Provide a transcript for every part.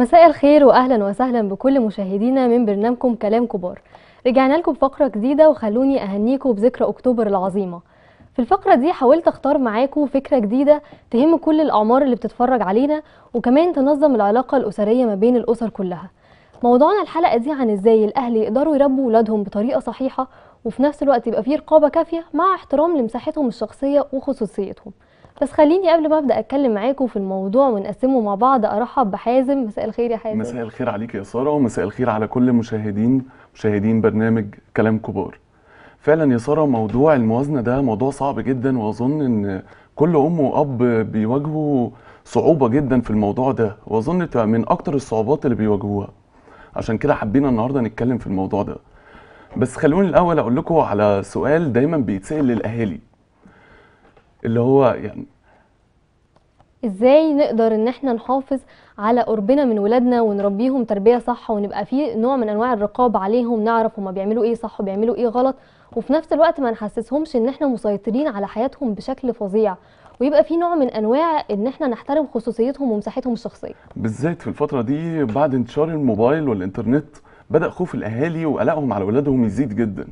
مساء الخير واهلا وسهلا بكل مشاهدينا من برنامجكم كلام كبار رجعنا لكم بفقره جديده وخلوني اهنيكم بذكرى اكتوبر العظيمه في الفقره دي حاولت اختار معاكم فكره جديده تهم كل الاعمار اللي بتتفرج علينا وكمان تنظم العلاقه الاسريه ما بين الاسر كلها موضوعنا الحلقه دي عن ازاي الاهل يقدروا يربوا ولادهم بطريقه صحيحه وفي نفس الوقت يبقى فيه رقابه كافيه مع احترام لمساحتهم الشخصيه وخصوصيتهم بس خليني قبل ما ابدا اتكلم معاكم في الموضوع ونقسمه مع بعض ارحب بحازم مساء الخير يا حازم مساء الخير عليك يا ساره ومساء الخير على كل مشاهدين مشاهدين برنامج كلام كبار فعلا يا ساره موضوع الموازنه ده موضوع صعب جدا واظن ان كل ام واب بيواجهوا صعوبه جدا في الموضوع ده واظن من اكتر الصعوبات اللي بيواجهوها عشان كده حبينا النهارده نتكلم في الموضوع ده بس خلوني الاول اقول لكم على سؤال دايما بيتسال للاهالي اللي هو يعني ازاي نقدر ان احنا نحافظ على قربنا من ولادنا ونربيهم تربيه صح ونبقى في نوع من انواع الرقابه عليهم نعرف هما بيعملوا ايه صح وبيعملوا ايه غلط وفي نفس الوقت ما نحسسهمش ان احنا مسيطرين على حياتهم بشكل فظيع ويبقى في نوع من انواع ان احنا نحترم خصوصيتهم ومساحتهم الشخصيه بالذات في الفتره دي بعد انتشار الموبايل والانترنت بدا خوف الاهالي وقلقهم على اولادهم يزيد جدا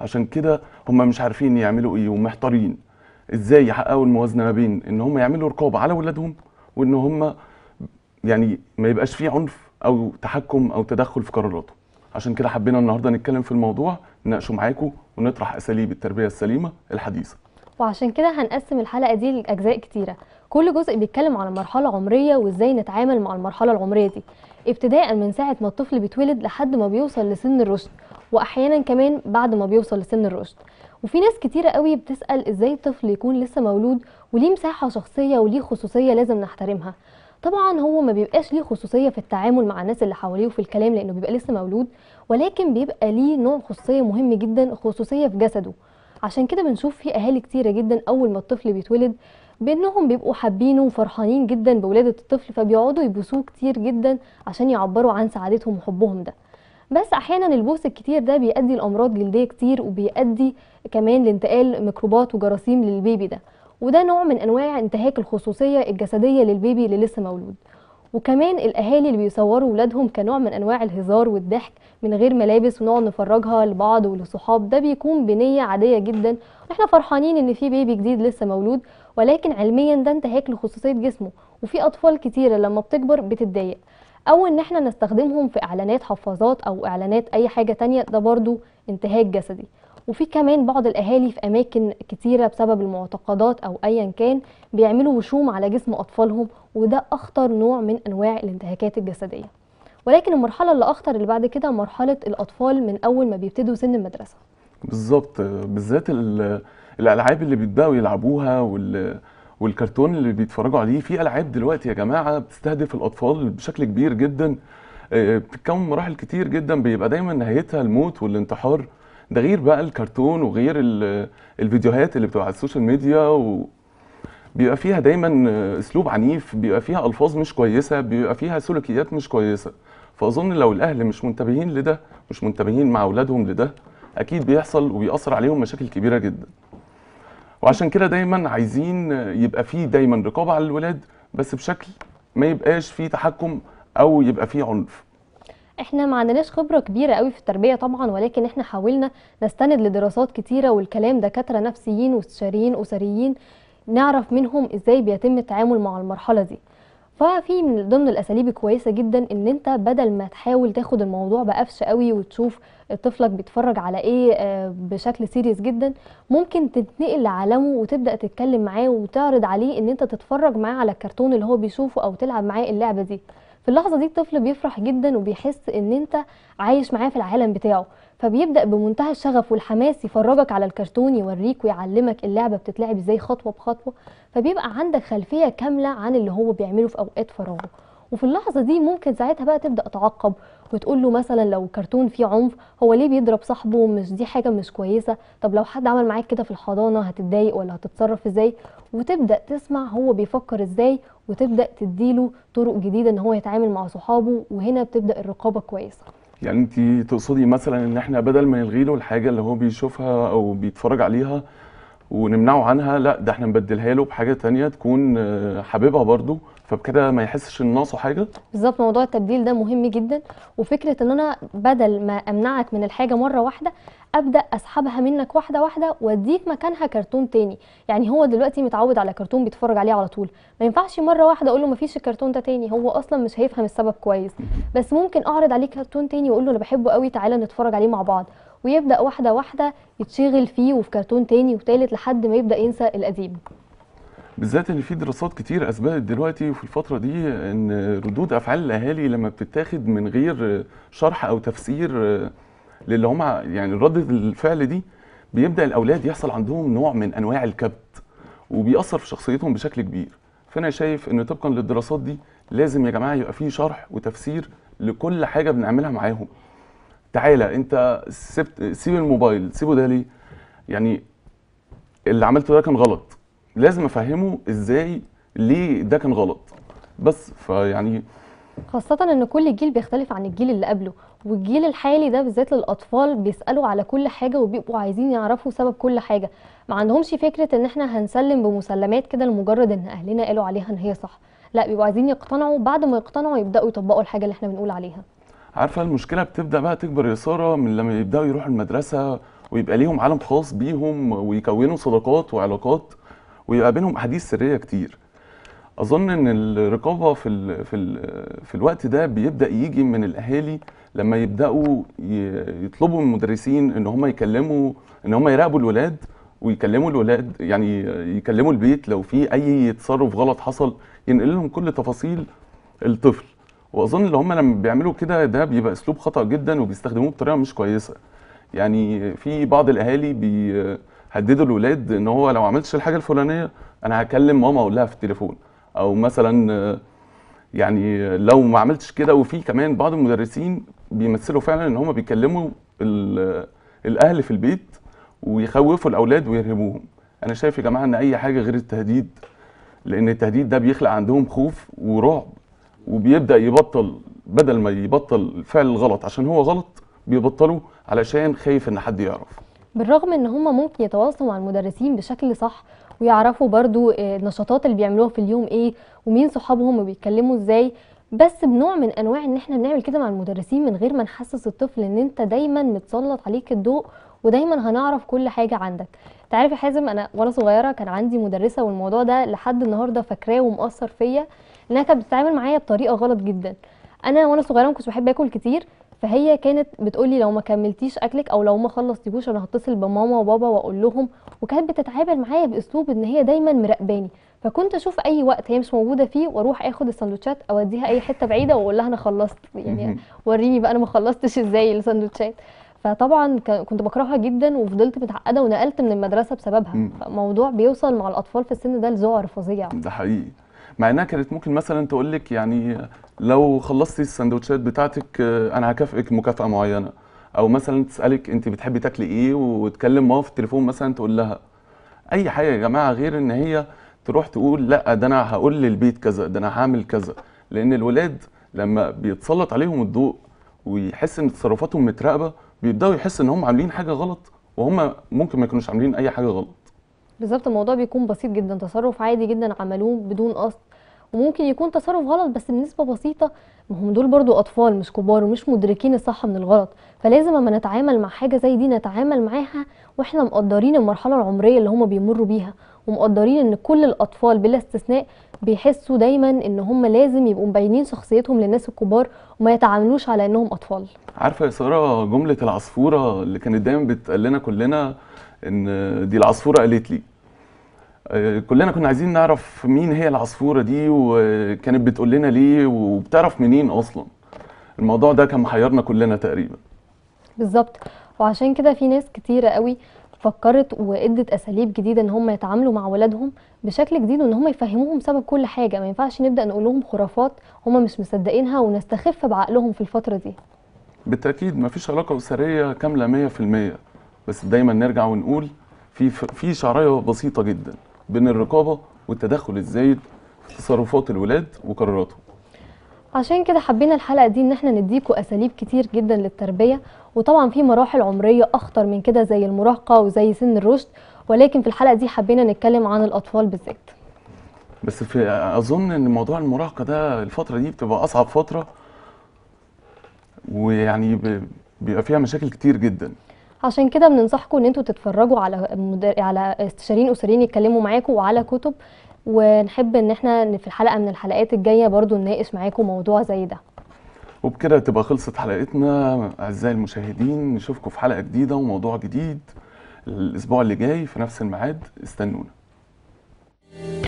عشان كده هم مش عارفين يعملوا ايه ومحتارين ازاي يحققوا الموازنه ما بين ان هم يعملوا رقابه على ولادهم وان هم يعني ما يبقاش فيه عنف او تحكم او تدخل في قراراتهم عشان كده حبينا النهارده نتكلم في الموضوع نناقشه معاكم ونطرح اساليب التربيه السليمه الحديثه وعشان كده هنقسم الحلقه دي لاجزاء كتيره كل جزء بيتكلم على مرحله عمريه وازاي نتعامل مع المرحله العمريه دي ابتداء من ساعه ما الطفل بيتولد لحد ما بيوصل لسن الرشد واحيانا كمان بعد ما بيوصل لسن الرشد وفي ناس كتيرة قوي بتسأل ازاي الطفل يكون لسه مولود وليه مساحة شخصية وليه خصوصية لازم نحترمها طبعا هو ما بيبقاش ليه خصوصية في التعامل مع الناس اللي حواليه وفي الكلام لأنه بيبقى لسه مولود ولكن بيبقى ليه نوع خصوصية مهم جدا خصوصية في جسده عشان كده بنشوف في أهالي كتيرة جدا أول ما الطفل بيتولد بانهم بيبقوا حابينه وفرحانين جدا بولاده الطفل فبيقعدوا يبوسوه كتير جدا عشان يعبروا عن سعادتهم وحبهم ده بس احيانا البوس الكتير ده بيؤدي لامراض جلديه كتير وبيؤدي كمان لانتقال ميكروبات وجراثيم للبيبي ده وده نوع من انواع انتهاك الخصوصيه الجسديه للبيبي اللي لسه مولود وكمان الاهالي اللي بيصوروا ولادهم كنوع من انواع الهزار والضحك من غير ملابس ونقعد نفرجها لبعض ولصحاب ده بيكون بنيه عاديه جدا واحنا فرحانين ان في بيبي جديد لسه مولود ولكن علميا ده انتهاك لخصوصيه جسمه وفي اطفال كتيره لما بتكبر بتتضايق او ان احنا نستخدمهم في اعلانات حفاظات او اعلانات اي حاجه تانية ده برضو انتهاك جسدي وفي كمان بعض الاهالي في اماكن كتيره بسبب المعتقدات او ايا كان بيعملوا وشوم على جسم اطفالهم وده اخطر نوع من انواع الانتهاكات الجسديه ولكن المرحله اللي اخطر اللي بعد كده مرحله الاطفال من اول ما بيبتدوا سن المدرسه بالظبط بالذات الالعاب اللي بيبداوا يلعبوها وال والكرتون اللي بيتفرجوا عليه في العاب دلوقتي يا جماعه بتستهدف الاطفال بشكل كبير جدا آه، بتتكون مراحل كتير جدا بيبقى دايما نهايتها الموت والانتحار ده غير بقى الكرتون وغير الفيديوهات اللي بتبقى على السوشيال ميديا و... بيبقى فيها دايما آه، اسلوب عنيف بيبقى فيها الفاظ مش كويسه بيبقى فيها سلوكيات مش كويسه فاظن لو الاهل مش منتبهين لده مش منتبهين مع اولادهم لده اكيد بيحصل وبيأثر عليهم مشاكل كبيره جدا وعشان كده دايما عايزين يبقى في دايما رقابه على الولاد بس بشكل ما يبقاش في تحكم او يبقى في عنف احنا ما عندناش خبره كبيره قوي في التربيه طبعا ولكن احنا حاولنا نستند لدراسات كتيره والكلام دكاتره نفسيين واستشاريين اسريين نعرف منهم ازاي بيتم التعامل مع المرحله دي ففي من ضمن الاساليب الكويسه جدا ان انت بدل ما تحاول تاخد الموضوع بقفش قوي وتشوف طفلك بيتفرج على ايه آه، بشكل سيريس جدا ممكن تتنقل لعالمه وتبدا تتكلم معاه وتعرض عليه ان انت تتفرج معاه على الكرتون اللي هو بيشوفه او تلعب معاه اللعبه دي في اللحظه دي الطفل بيفرح جدا وبيحس ان انت عايش معاه في العالم بتاعه فبيبدأ بمنتهى الشغف والحماس يفرجك على الكرتون يوريك ويعلمك اللعبة بتتلعب ازاي خطوة بخطوة فبيبقى عندك خلفية كاملة عن اللي هو بيعمله في أوقات فراغه وفي اللحظة دي ممكن ساعتها بقى تبدأ تعقب وتقول له مثلا لو كرتون فيه عنف هو ليه بيضرب صاحبه مش دي حاجة مش كويسة طب لو حد عمل معاك كده في الحضانة هتتضايق ولا هتتصرف ازاي وتبدأ تسمع هو بيفكر ازاي وتبدأ تديله طرق جديدة ان هو يتعامل مع صحابه وهنا بتبدأ الرقابة كويسة يعني انت تقصدي مثلا ان احنا بدل ما نلغي له الحاجه اللي هو بيشوفها او بيتفرج عليها ونمنعه عنها لا ده احنا نبدلها له بحاجه تانية تكون آه، حاببها برضه فبكده ما يحسش ان ناقصه حاجه بالظبط موضوع التبديل ده مهم جدا وفكره ان انا بدل ما امنعك من الحاجه مره واحده ابدا اسحبها منك واحده واحده واديك مكانها كرتون تاني يعني هو دلوقتي متعود على كرتون بيتفرج عليه على طول ما ينفعش مره واحده اقول له مفيش الكرتون ده تاني هو اصلا مش هيفهم السبب كويس بس ممكن اعرض عليه كرتون تاني واقول له انا بحبه قوي تعالى نتفرج عليه مع بعض ويبدا واحده واحده يتشغل فيه وفي كرتون تاني وتالت لحد ما يبدا ينسى القديم بالذات ان في دراسات كتير اثبتت دلوقتي وفي الفتره دي ان ردود افعال الاهالي لما بتتاخد من غير شرح او تفسير للي هم يعني رد الفعل دي بيبدا الاولاد يحصل عندهم نوع من انواع الكبت وبيأثر في شخصيتهم بشكل كبير فانا شايف ان طبقا للدراسات دي لازم يا جماعه يبقى في شرح وتفسير لكل حاجه بنعملها معاهم تعالى انت سبت سيب الموبايل سيبه ده ليه يعني اللي عملته ده كان غلط لازم افهمه ازاي ليه ده كان غلط بس فيعني خاصة ان كل جيل بيختلف عن الجيل اللي قبله والجيل الحالي ده بالذات للاطفال بيسالوا على كل حاجه وبيبقوا عايزين يعرفوا سبب كل حاجه ما عندهمش فكره ان احنا هنسلم بمسلمات كده لمجرد ان اهلنا قالوا عليها ان هي صح لا بيبقوا عايزين يقتنعوا بعد ما يقتنعوا يبداوا يطبقوا الحاجه اللي احنا بنقول عليها عارفه المشكله بتبدا بقى تكبر يا ساره من لما يبداوا يروحوا المدرسه ويبقى ليهم عالم خاص بيهم ويكونوا صداقات وعلاقات ويبقى بينهم احاديث سريه كتير اظن ان الرقابه في الـ في الـ في الوقت ده بيبدا يجي من الاهالي لما يبداوا يطلبوا من المدرسين ان هم يكلموا ان هم يراقبوا الولاد ويكلموا الولاد يعني يكلموا البيت لو في اي تصرف غلط حصل ينقل لهم كل تفاصيل الطفل واظن ان هم لما بيعملوا كده ده بيبقى اسلوب خطا جدا وبيستخدموه بطريقه مش كويسه يعني في بعض الاهالي بيهددوا الولاد ان هو لو عملتش الحاجه الفلانيه انا هكلم ماما اقول لها في التليفون او مثلا يعني لو ما عملتش كده وفي كمان بعض المدرسين بيمثلوا فعلا ان هم بيكلموا الاهل في البيت ويخوفوا الاولاد ويرهبوهم انا شايف يا جماعه ان اي حاجه غير التهديد لان التهديد ده بيخلق عندهم خوف ورعب وبيبدا يبطل بدل ما يبطل الفعل الغلط عشان هو غلط بيبطلوا علشان خايف ان حد يعرف بالرغم ان هم ممكن يتواصلوا مع المدرسين بشكل صح ويعرفوا برضو آه، النشاطات اللي بيعملوها في اليوم ايه ومين صحابهم وبيتكلموا ازاي بس بنوع من انواع ان احنا بنعمل كده مع المدرسين من غير ما نحسس الطفل ان انت دايما متسلط عليك الضوء ودايما هنعرف كل حاجه عندك تعرف يا حازم انا وانا صغيره كان عندي مدرسه والموضوع ده لحد النهارده فاكراه ومؤثر فيا انها كانت بتتعامل معايا بطريقه غلط جدا انا وانا صغيره ما كنتش بحب اكل كتير فهي كانت بتقولي لو ما كملتيش اكلك او لو ما خلصتيهوش انا هتصل بماما وبابا واقول لهم وكانت بتتعامل معايا باسلوب ان هي دايما مراقباني فكنت اشوف اي وقت هي مش موجوده فيه واروح اخد السندوتشات اوديها اي حته بعيده واقول لها انا خلصت يعني وريني بقى انا ما خلصتش ازاي السندوتشات فطبعا كنت بكرهها جدا وفضلت متعقده ونقلت من المدرسه بسببها فموضوع بيوصل مع الاطفال في السن ده لذعر فظيع ده حقيقي مع انها كانت ممكن مثلا تقول لك يعني لو خلصتي السندوتشات بتاعتك آه، انا هكافئك مكافاه معينه او مثلا تسالك انت بتحبي تاكلي ايه وتكلم ماما في التليفون مثلا تقول لها اي حاجه يا جماعه غير ان هي تروح تقول لا ده انا هقول للبيت كذا ده انا هعمل كذا لان الولاد لما بيتسلط عليهم الضوء ويحس ان تصرفاتهم متراقبه بيبداوا يحس ان هم عاملين حاجه غلط وهم ممكن ما يكونوش عاملين اي حاجه غلط بالظبط الموضوع بيكون بسيط جدا تصرف عادي جدا عملوه بدون قصد وممكن يكون تصرف غلط بس بنسبه بسيطه ما هم دول برضو اطفال مش كبار ومش مدركين الصح من الغلط فلازم اما نتعامل مع حاجه زي دي نتعامل معاها واحنا مقدرين المرحله العمريه اللي هم بيمروا بيها ومقدرين ان كل الاطفال بلا استثناء بيحسوا دايما ان هم لازم يبقوا مبينين شخصيتهم للناس الكبار وما يتعاملوش على انهم اطفال عارفه يا ساره جمله العصفوره اللي كانت دايما بتقلنا لنا كلنا ان دي العصفوره قالت لي آه، كلنا كنا عايزين نعرف مين هي العصفوره دي وكانت بتقول لنا ليه وبتعرف منين اصلا الموضوع ده كان محيرنا كلنا تقريبا بالظبط وعشان كده في ناس كتيره قوي فكرت وادت اساليب جديده ان هم يتعاملوا مع ولادهم بشكل جديد وان هم يفهموهم سبب كل حاجه ما ينفعش نبدا نقول لهم خرافات هم مش مصدقينها ونستخف بعقلهم في الفتره دي بالتاكيد ما فيش علاقه اسريه كامله 100% بس دايما نرجع ونقول في في شعرايه بسيطه جدا بين الرقابه والتدخل الزايد في تصرفات الولاد وقراراتهم عشان كده حبينا الحلقه دي ان احنا نديكم اساليب كتير جدا للتربيه وطبعا في مراحل عمريه اخطر من كده زي المراهقه وزي سن الرشد ولكن في الحلقه دي حبينا نتكلم عن الاطفال بالذات بس في اظن ان موضوع المراهقه ده الفتره دي بتبقى اصعب فتره ويعني بيبقى فيها مشاكل كتير جدا عشان كده بننصحكم ان انتوا تتفرجوا على مدر... على استشاريين اسريين يتكلموا معاكم وعلى كتب ونحب ان احنا في الحلقه من الحلقات الجايه برضو نناقش معاكم موضوع زي ده وبكده تبقى خلصت حلقتنا اعزائي المشاهدين نشوفكم في حلقه جديده وموضوع جديد الاسبوع اللي جاي في نفس الميعاد استنونا